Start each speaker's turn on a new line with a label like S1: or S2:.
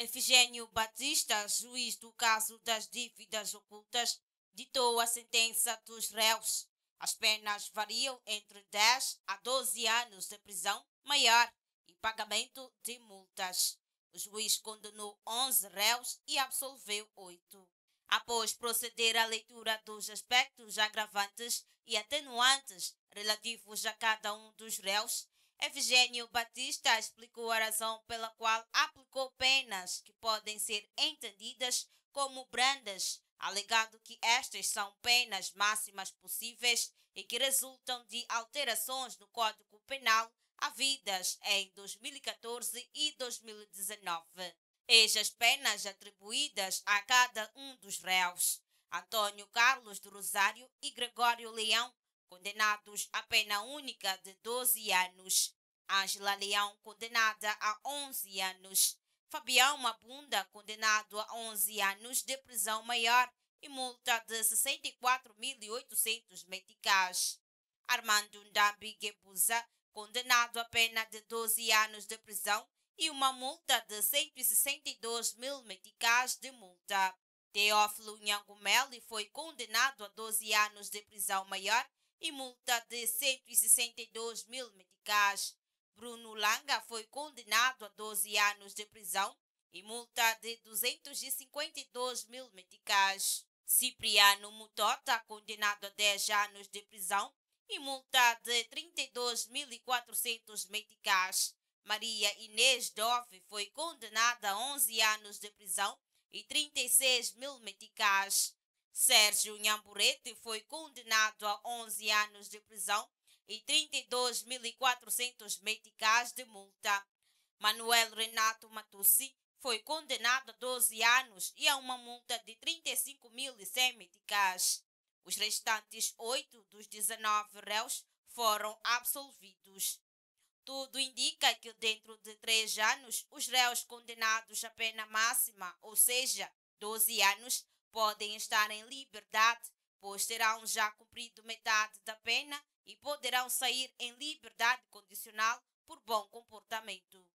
S1: Efigênio Batista, juiz do caso das dívidas ocultas, ditou a sentença dos réus. As penas variam entre 10 a 12 anos de prisão maior e pagamento de multas. O juiz condenou 11 réus e absolveu 8. Após proceder à leitura dos aspectos agravantes e atenuantes relativos a cada um dos réus, Evgênio Batista explicou a razão pela qual aplicou penas que podem ser entendidas como brandas, alegando que estas são penas máximas possíveis e que resultam de alterações no Código Penal havidas em 2014 e 2019. as penas atribuídas a cada um dos réus. Antônio Carlos do Rosário e Gregório Leão condenados à pena única de 12 anos. Ângela Leão, condenada a 11 anos. Fabião Mabunda, condenado a 11 anos de prisão maior e multa de 64.800 meticais. Armando Ndambi Gebuza, condenado a pena de 12 anos de prisão e uma multa de 162.000 mil meticais de multa. Teófilo Nhangumeli foi condenado a 12 anos de prisão maior e multa de 162 mil medicais. Bruno Langa foi condenado a 12 anos de prisão e multa de 252 mil medicais. Cipriano Mutota, condenado a 10 anos de prisão e multa de 32.400 medicais. Maria Inês Dove foi condenada a 11 anos de prisão e 36 mil medicais. Sérgio Nhamburete foi condenado a 11 anos de prisão e 32.400 meticais de multa. Manuel Renato Matussi foi condenado a 12 anos e a uma multa de 35.100 meticais. Os restantes oito dos 19 réus foram absolvidos. Tudo indica que dentro de três anos, os réus condenados à pena máxima, ou seja, 12 anos, podem estar em liberdade, pois terão já cumprido metade da pena e poderão sair em liberdade condicional por bom comportamento.